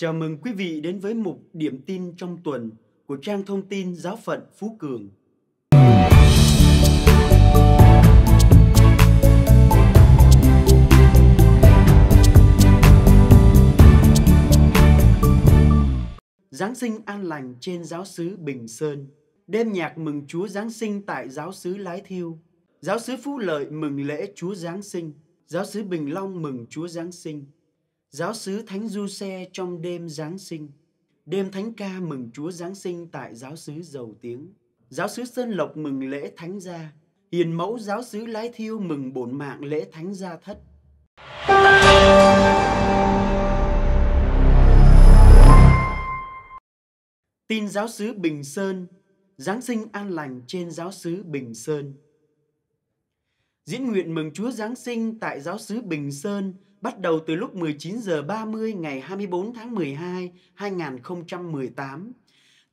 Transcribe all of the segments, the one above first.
Chào mừng quý vị đến với mục Điểm tin trong tuần của trang thông tin giáo phận Phú Cường. Giáng sinh an lành trên giáo xứ Bình Sơn Đêm nhạc mừng Chúa Giáng sinh tại giáo xứ Lái Thiêu Giáo xứ Phú Lợi mừng lễ Chúa Giáng sinh Giáo xứ Bình Long mừng Chúa Giáng sinh giáo sứ Thánh Du Xe trong đêm Giáng sinh, đêm Thánh Ca mừng Chúa Giáng sinh tại giáo sứ Dầu Tiếng, giáo sứ Sơn Lộc mừng lễ Thánh Gia, hiền mẫu giáo sứ Lái Thiêu mừng bổn mạng lễ Thánh Gia Thất. Tin giáo sứ Bình Sơn, Giáng sinh an lành trên giáo sứ Bình Sơn. Diễn nguyện mừng Chúa Giáng sinh tại giáo sứ Bình Sơn – bắt đầu từ lúc 19 giờ 30 ngày 24 tháng 12, 2018,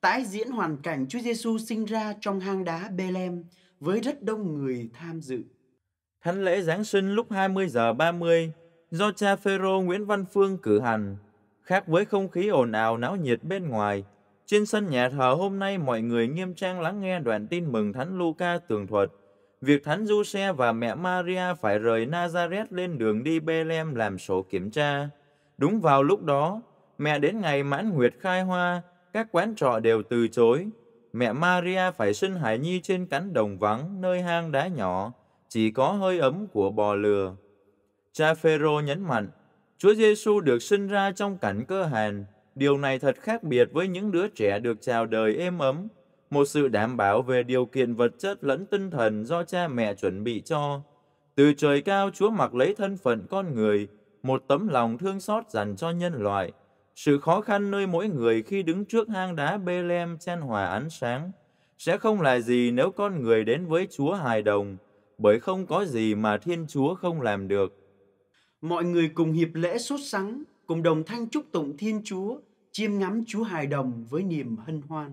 tái diễn hoàn cảnh Chúa Giêsu sinh ra trong hang đá Bethlehem với rất đông người tham dự. Thánh lễ Giáng sinh lúc 20 giờ 30 do cha Phêrô Nguyễn Văn Phương cử hành, khác với không khí ồn ào náo nhiệt bên ngoài. Trên sân nhà thờ hôm nay mọi người nghiêm trang lắng nghe đoạn tin mừng Thánh Luca tường thuật Việc Thánh du xe và mẹ Maria phải rời Nazareth lên đường đi Bethlehem làm sổ kiểm tra. Đúng vào lúc đó, mẹ đến ngày mãn nguyệt khai hoa, các quán trọ đều từ chối. Mẹ Maria phải sinh hải nhi trên cánh đồng vắng, nơi hang đá nhỏ, chỉ có hơi ấm của bò lừa. Cha Phêrô nhấn mạnh, Chúa Giêsu được sinh ra trong cảnh cơ hàn. Điều này thật khác biệt với những đứa trẻ được chào đời êm ấm, một sự đảm bảo về điều kiện vật chất lẫn tinh thần do cha mẹ chuẩn bị cho. Từ trời cao Chúa mặc lấy thân phận con người, một tấm lòng thương xót dành cho nhân loại, sự khó khăn nơi mỗi người khi đứng trước hang đá bê lem chen hòa ánh sáng sẽ không là gì nếu con người đến với Chúa hài đồng, bởi không có gì mà Thiên Chúa không làm được. Mọi người cùng hiệp lễ sốt sắng, cùng đồng thanh chúc tụng Thiên Chúa, chiêm ngắm Chúa hài đồng với niềm hân hoan.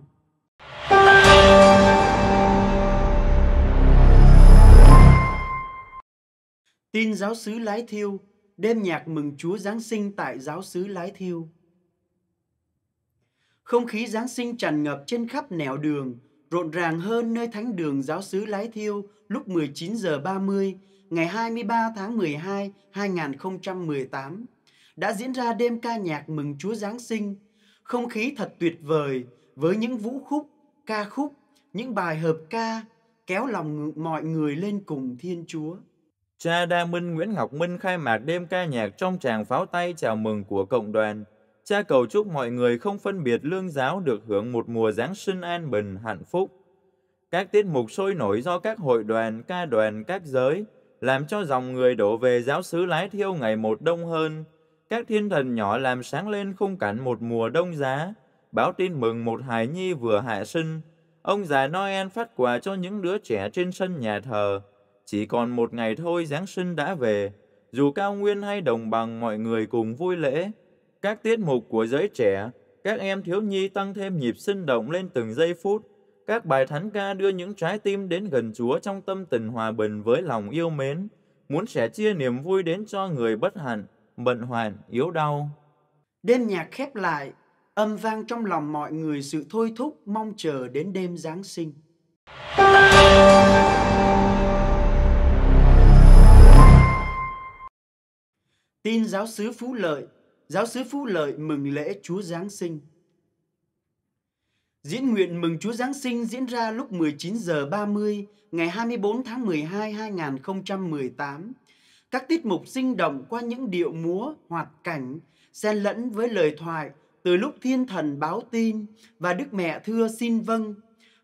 Tin giáo sứ Lái Thiêu, đêm nhạc mừng Chúa Giáng sinh tại giáo sứ Lái Thiêu. Không khí Giáng sinh tràn ngập trên khắp nẻo đường, rộn ràng hơn nơi thánh đường giáo sứ Lái Thiêu lúc 19 giờ 30 ngày 23 tháng 12, 2018 đã diễn ra đêm ca nhạc mừng Chúa Giáng sinh. Không khí thật tuyệt vời với những vũ khúc, ca khúc, những bài hợp ca kéo lòng mọi người lên cùng Thiên Chúa. Cha Đa Minh Nguyễn Ngọc Minh khai mạc đêm ca nhạc trong tràng pháo tay chào mừng của cộng đoàn. Cha cầu chúc mọi người không phân biệt lương giáo được hưởng một mùa Giáng sinh an bình, hạnh phúc. Các tiết mục sôi nổi do các hội đoàn, ca đoàn, các giới, làm cho dòng người đổ về giáo sứ lái thiêu ngày một đông hơn. Các thiên thần nhỏ làm sáng lên khung cảnh một mùa đông giá, báo tin mừng một hài nhi vừa hạ sinh. Ông già Noel phát quà cho những đứa trẻ trên sân nhà thờ. Chỉ còn một ngày thôi Giáng sinh đã về. Dù cao nguyên hay đồng bằng mọi người cùng vui lễ. Các tiết mục của giới trẻ, các em thiếu nhi tăng thêm nhịp sinh động lên từng giây phút. Các bài thánh ca đưa những trái tim đến gần Chúa trong tâm tình hòa bình với lòng yêu mến, muốn sẻ chia niềm vui đến cho người bất hạnh, bệnh hoạn, yếu đau. Đêm nhạc khép lại âm vang trong lòng mọi người sự thôi thúc mong chờ đến đêm Giáng sinh. Tin giáo sứ Phú Lợi, giáo sứ Phú Lợi mừng lễ Chúa Giáng sinh. Diễn nguyện mừng Chúa Giáng sinh diễn ra lúc 19 giờ 30 ngày 24 tháng 12 2018. Các tiết mục sinh động qua những điệu múa, hoạt cảnh xen lẫn với lời thoại từ lúc thiên thần báo tin và Đức Mẹ thưa xin vâng,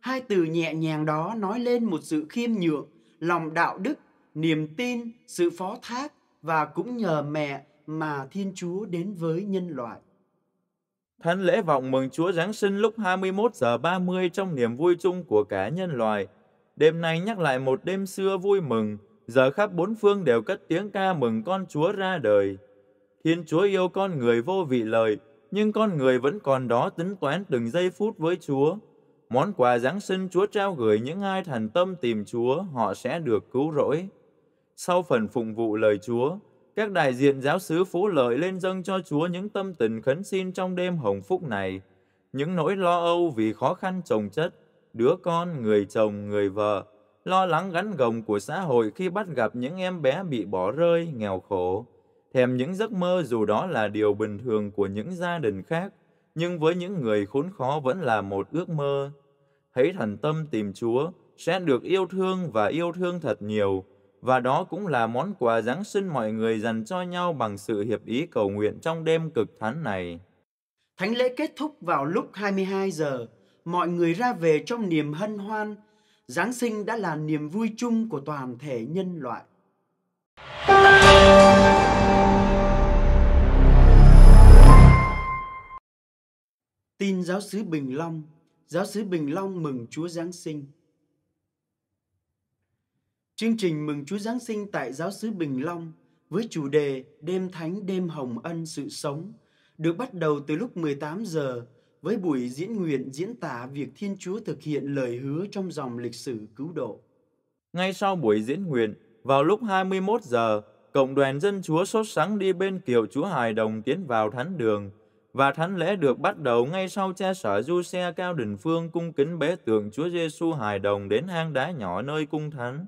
hai từ nhẹ nhàng đó nói lên một sự khiêm nhượng, lòng đạo đức, niềm tin, sự phó thác và cũng nhờ mẹ mà Thiên Chúa đến với nhân loại. Thánh lễ vọng mừng Chúa Giáng sinh lúc 21 giờ 30 trong niềm vui chung của cả nhân loại. Đêm nay nhắc lại một đêm xưa vui mừng, giờ khắp bốn phương đều cất tiếng ca mừng con Chúa ra đời. Thiên Chúa yêu con người vô vị lời, nhưng con người vẫn còn đó tính toán từng giây phút với Chúa. Món quà Giáng sinh Chúa trao gửi những ai thành tâm tìm Chúa, họ sẽ được cứu rỗi. Sau phần phụng vụ lời Chúa, các đại diện giáo sứ Phú Lợi lên dâng cho Chúa những tâm tình khấn xin trong đêm hồng phúc này, những nỗi lo âu vì khó khăn chồng chất, đứa con, người chồng, người vợ, lo lắng gắn gồng của xã hội khi bắt gặp những em bé bị bỏ rơi, nghèo khổ, thèm những giấc mơ dù đó là điều bình thường của những gia đình khác, nhưng với những người khốn khó vẫn là một ước mơ. Hãy thành tâm tìm Chúa, sẽ được yêu thương và yêu thương thật nhiều, và đó cũng là món quà Giáng sinh mọi người dành cho nhau bằng sự hiệp ý cầu nguyện trong đêm cực thánh này. Thánh lễ kết thúc vào lúc 22 giờ, mọi người ra về trong niềm hân hoan. Giáng sinh đã là niềm vui chung của toàn thể nhân loại. Tin giáo sứ Bình Long, giáo sứ Bình Long mừng Chúa Giáng sinh. Chương trình mừng Chúa Giáng sinh tại giáo sứ Bình Long với chủ đề Đêm Thánh Đêm Hồng Ân Sự Sống được bắt đầu từ lúc 18 giờ với buổi diễn nguyện diễn tả việc Thiên Chúa thực hiện lời hứa trong dòng lịch sử cứu độ. Ngay sau buổi diễn nguyện, vào lúc 21 giờ, Cộng đoàn Dân Chúa sốt sắng đi bên kiều Chúa Hài Đồng tiến vào thánh đường, và thánh lễ được bắt đầu ngay sau cha sở du xe Cao Đình Phương cung kính bế tượng Chúa Giêsu Hài Đồng đến hang đá nhỏ nơi cung thánh.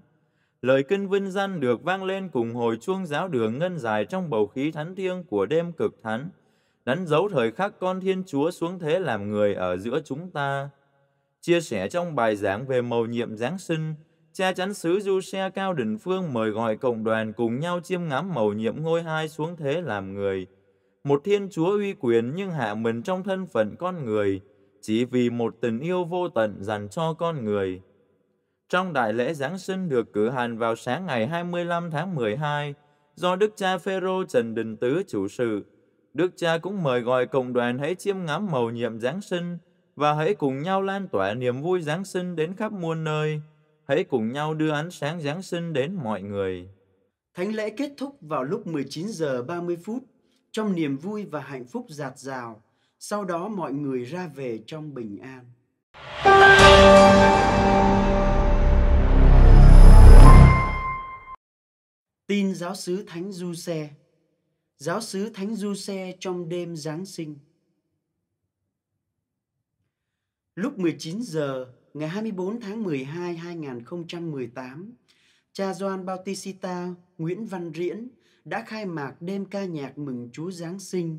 Lời kinh vinh danh được vang lên cùng hồi chuông giáo đường ngân dài trong bầu khí thánh thiêng của đêm cực thánh, đánh dấu thời khắc con Thiên Chúa xuống thế làm người ở giữa chúng ta. Chia sẻ trong bài giảng về mầu nhiệm Giáng sinh, cha chắn sứ Du Xe Cao Đình Phương mời gọi cộng đoàn cùng nhau chiêm ngắm màu nhiệm ngôi hai xuống thế làm người. Một thiên chúa uy quyền nhưng hạ mình trong thân phận con người, chỉ vì một tình yêu vô tận dành cho con người. Trong đại lễ Giáng sinh được cử hành vào sáng ngày 25 tháng 12, do Đức cha Phêrô Trần Đình Tứ chủ sự, Đức cha cũng mời gọi cộng đoàn hãy chiêm ngắm màu nhiệm Giáng sinh và hãy cùng nhau lan tỏa niềm vui Giáng sinh đến khắp muôn nơi hãy cùng nhau đưa ánh sáng Giáng sinh đến mọi người. Thánh lễ kết thúc vào lúc 19 giờ 30 phút trong niềm vui và hạnh phúc dạt dào. Sau đó mọi người ra về trong bình an. Tin giáo sứ Thánh Du Xe Giáo sứ Thánh Du Xe trong đêm Giáng sinh Lúc 19 giờ, ngày 24 tháng 12 2018, cha Doan Bautista Nguyễn Văn Riễn đã khai mạc đêm ca nhạc mừng Chúa Giáng sinh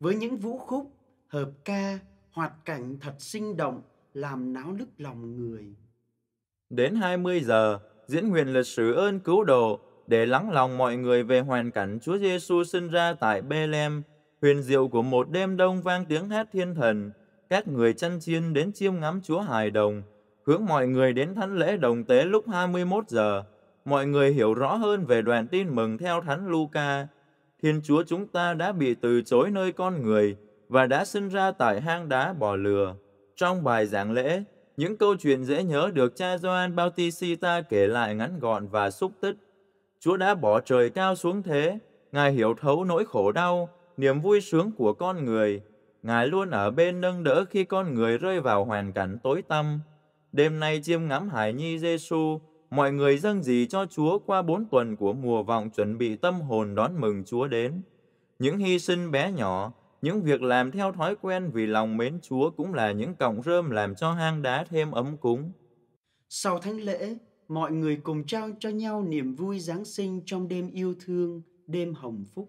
với những vũ khúc, hợp ca, hoạt cảnh thật sinh động làm náo nức lòng người. Đến 20 giờ, diễn nguyện lịch sử ơn cứu độ để lắng lòng mọi người về hoàn cảnh Chúa Giêsu sinh ra tại Bethlehem, huyền diệu của một đêm đông vang tiếng hát thiên thần, các người chăn chiên đến chiêm ngắm Chúa Hài Đồng, hướng mọi người đến thánh lễ đồng tế lúc 21 giờ. Mọi người hiểu rõ hơn về đoạn tin mừng theo thánh Luca. Thiên Chúa chúng ta đã bị từ chối nơi con người và đã sinh ra tại hang đá bò lừa. Trong bài giảng lễ, những câu chuyện dễ nhớ được cha Gioan Bautista kể lại ngắn gọn và xúc tích. Chúa đã bỏ trời cao xuống thế, Ngài hiểu thấu nỗi khổ đau, niềm vui sướng của con người, Ngài luôn ở bên nâng đỡ khi con người rơi vào hoàn cảnh tối tăm. Đêm nay chiêm ngắm Hải Nhi Giêsu, mọi người dâng gì cho Chúa qua bốn tuần của mùa vọng chuẩn bị tâm hồn đón mừng Chúa đến. Những hy sinh bé nhỏ, những việc làm theo thói quen vì lòng mến Chúa cũng là những cọng rơm làm cho hang đá thêm ấm cúng. Sau thánh lễ, mọi người cùng trao cho nhau niềm vui Giáng sinh trong đêm yêu thương, đêm hồng phúc.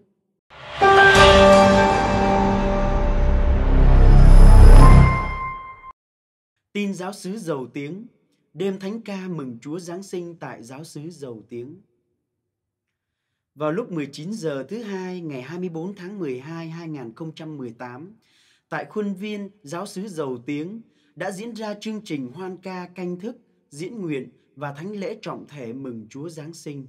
Tin giáo sứ giàu tiếng, đêm thánh ca mừng Chúa Giáng sinh tại giáo sứ giàu tiếng. Vào lúc 19 giờ thứ hai ngày 24 tháng 12 2018, tại khuôn viên giáo sứ giàu tiếng đã diễn ra chương trình hoan ca canh thức, diễn nguyện và thánh lễ trọng thể mừng Chúa Giáng sinh.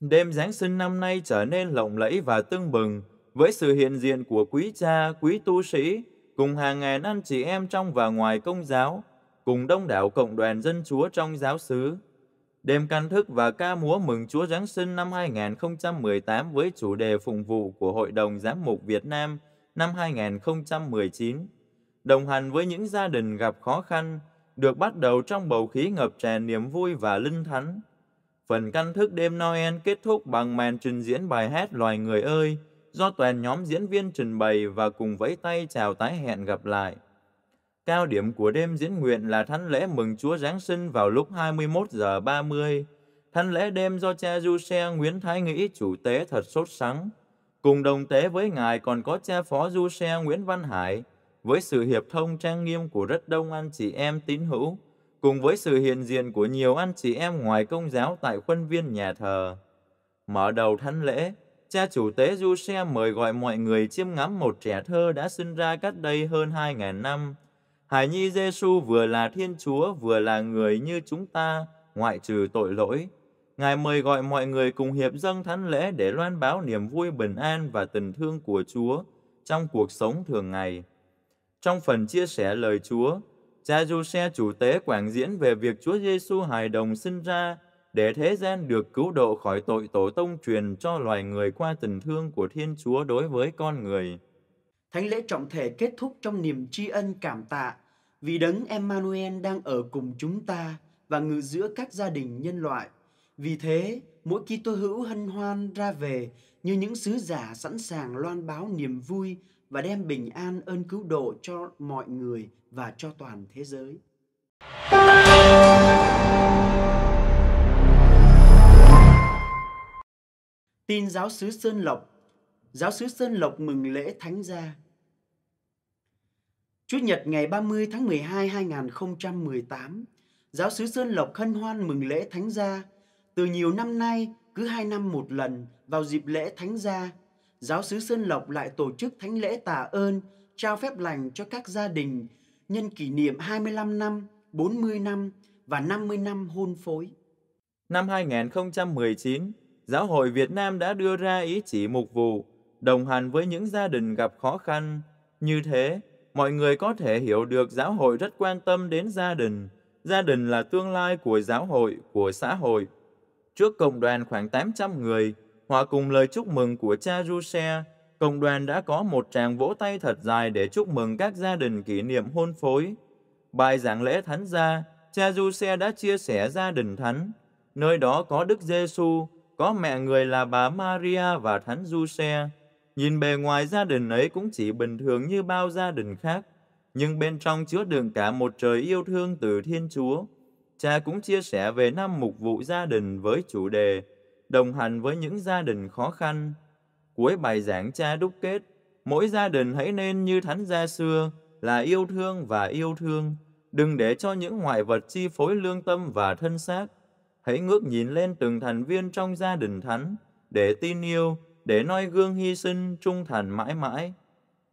Đêm Giáng sinh năm nay trở nên lộng lẫy và tưng bừng với sự hiện diện của quý cha, quý tu sĩ cùng hàng ngàn anh chị em trong và ngoài công giáo – cùng đông đảo cộng đoàn dân chúa trong giáo xứ. Đêm căn thức và ca múa mừng Chúa Giáng sinh năm 2018 với chủ đề phụng vụ của Hội đồng Giám mục Việt Nam năm 2019, đồng hành với những gia đình gặp khó khăn, được bắt đầu trong bầu khí ngập tràn niềm vui và linh thánh. Phần căn thức đêm Noel kết thúc bằng màn trình diễn bài hát Loài Người ơi, do toàn nhóm diễn viên trình bày và cùng vẫy tay chào tái hẹn gặp lại. Cao điểm của đêm diễn nguyện là thánh lễ mừng Chúa Giáng sinh vào lúc 21 giờ 30. Thánh lễ đêm do cha Du Xe Nguyễn Thái Nghĩ chủ tế thật sốt sắng. Cùng đồng tế với ngài còn có cha phó Du Xe Nguyễn Văn Hải, với sự hiệp thông trang nghiêm của rất đông anh chị em tín hữu, cùng với sự hiện diện của nhiều anh chị em ngoài công giáo tại khuôn viên nhà thờ. Mở đầu thánh lễ, cha chủ tế Du Xe mời gọi mọi người chiêm ngắm một trẻ thơ đã sinh ra cách đây hơn 2.000 năm, Hải Nhi Giêsu vừa là Thiên Chúa vừa là người như chúng ta, ngoại trừ tội lỗi. Ngài mời gọi mọi người cùng hiệp dâng thánh lễ để loan báo niềm vui bình an và tình thương của Chúa trong cuộc sống thường ngày. Trong phần chia sẻ lời Chúa, Cha Du chủ tế quảng diễn về việc Chúa Giêsu hài đồng sinh ra để thế gian được cứu độ khỏi tội tổ tông truyền cho loài người qua tình thương của Thiên Chúa đối với con người. Thánh lễ trọng thể kết thúc trong niềm tri ân cảm tạ vì đấng Emmanuel đang ở cùng chúng ta và ngự giữa các gia đình nhân loại. Vì thế, mỗi khi tôi hữu hân hoan ra về như những sứ giả sẵn sàng loan báo niềm vui và đem bình an ơn cứu độ cho mọi người và cho toàn thế giới. Tin giáo sứ Sơn Lộc giáo sứ Sơn Lộc mừng lễ Thánh gia. Chủ nhật ngày 30 tháng 12 2018, giáo sứ Sơn Lộc hân hoan mừng lễ Thánh gia. Từ nhiều năm nay, cứ hai năm một lần vào dịp lễ Thánh gia, giáo sứ Sơn Lộc lại tổ chức thánh lễ tạ ơn, trao phép lành cho các gia đình nhân kỷ niệm 25 năm, 40 năm và 50 năm hôn phối. Năm 2019, Giáo hội Việt Nam đã đưa ra ý chỉ mục vụ đồng hành với những gia đình gặp khó khăn. Như thế, mọi người có thể hiểu được giáo hội rất quan tâm đến gia đình. Gia đình là tương lai của giáo hội, của xã hội. Trước cộng đoàn khoảng 800 người, hòa cùng lời chúc mừng của cha Giuse, cộng đoàn đã có một tràng vỗ tay thật dài để chúc mừng các gia đình kỷ niệm hôn phối. Bài giảng lễ thánh gia, cha Giuse đã chia sẻ gia đình thánh. Nơi đó có Đức Giêsu, có mẹ người là bà Maria và thánh Giuse. Nhìn bề ngoài gia đình ấy cũng chỉ bình thường như bao gia đình khác, nhưng bên trong chứa đựng cả một trời yêu thương từ Thiên Chúa. Cha cũng chia sẻ về năm mục vụ gia đình với chủ đề đồng hành với những gia đình khó khăn. Cuối bài giảng cha đúc kết, mỗi gia đình hãy nên như thánh gia xưa là yêu thương và yêu thương, đừng để cho những ngoại vật chi phối lương tâm và thân xác. Hãy ngước nhìn lên từng thành viên trong gia đình thánh để tin yêu, để noi gương hy sinh trung thành mãi mãi.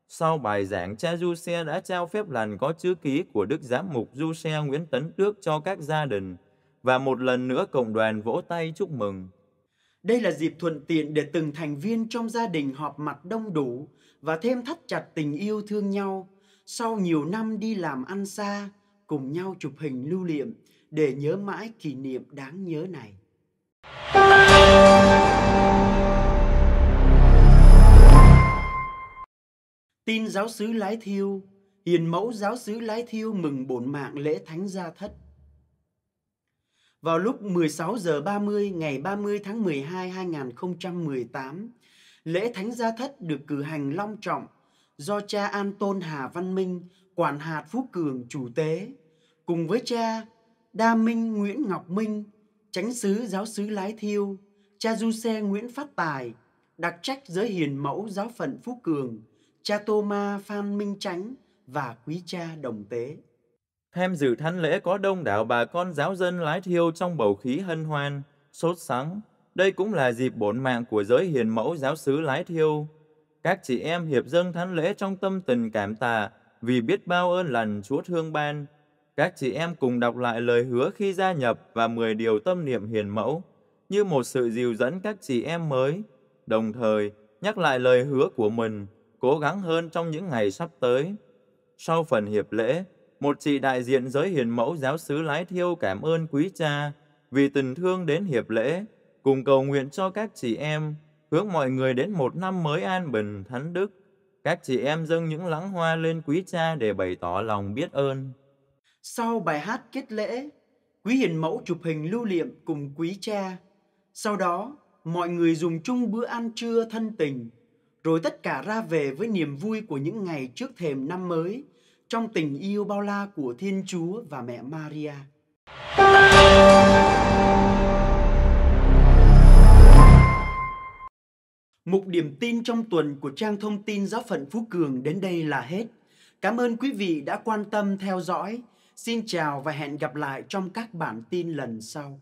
Sau bài giảng, cha Du Xe đã trao phép lành có chữ ký của Đức Giám mục Du Xe Nguyễn Tấn Tước cho các gia đình và một lần nữa cộng đoàn vỗ tay chúc mừng. Đây là dịp thuận tiện để từng thành viên trong gia đình họp mặt đông đủ và thêm thắt chặt tình yêu thương nhau. Sau nhiều năm đi làm ăn xa, cùng nhau chụp hình lưu niệm để nhớ mãi kỷ niệm đáng nhớ này. Tin giáo sứ Lái Thiêu, hiền mẫu giáo sứ Lái Thiêu mừng bổn mạng lễ thánh gia thất. Vào lúc 16 giờ 30 ngày 30 tháng 12 2018, lễ thánh gia thất được cử hành long trọng do cha An Tôn Hà Văn Minh, quản hạt Phú Cường chủ tế, cùng với cha Đa Minh Nguyễn Ngọc Minh, chánh sứ giáo sứ Lái Thiêu, cha Du Xe Nguyễn Phát Tài, đặc trách giới hiền mẫu giáo phận Phú Cường, cha Tô Ma Phan Minh Chánh và quý cha Đồng Tế. Tham dự thánh lễ có đông đảo bà con giáo dân lái thiêu trong bầu khí hân hoan, sốt sắng. Đây cũng là dịp bổn mạng của giới hiền mẫu giáo sứ lái thiêu. Các chị em hiệp dâng thánh lễ trong tâm tình cảm tạ vì biết bao ơn lành Chúa thương ban. Các chị em cùng đọc lại lời hứa khi gia nhập và 10 điều tâm niệm hiền mẫu như một sự dìu dẫn các chị em mới, đồng thời nhắc lại lời hứa của mình cố gắng hơn trong những ngày sắp tới. Sau phần hiệp lễ, một chị đại diện giới hiền mẫu giáo sứ Lái Thiêu cảm ơn quý cha vì tình thương đến hiệp lễ, cùng cầu nguyện cho các chị em, hướng mọi người đến một năm mới an bình, thánh đức. Các chị em dâng những lãng hoa lên quý cha để bày tỏ lòng biết ơn. Sau bài hát kết lễ, quý hiền mẫu chụp hình lưu niệm cùng quý cha. Sau đó, mọi người dùng chung bữa ăn trưa thân tình rồi tất cả ra về với niềm vui của những ngày trước thềm năm mới trong tình yêu bao la của Thiên Chúa và mẹ Maria. Mục điểm tin trong tuần của trang thông tin giáo phận Phú Cường đến đây là hết. Cảm ơn quý vị đã quan tâm theo dõi. Xin chào và hẹn gặp lại trong các bản tin lần sau.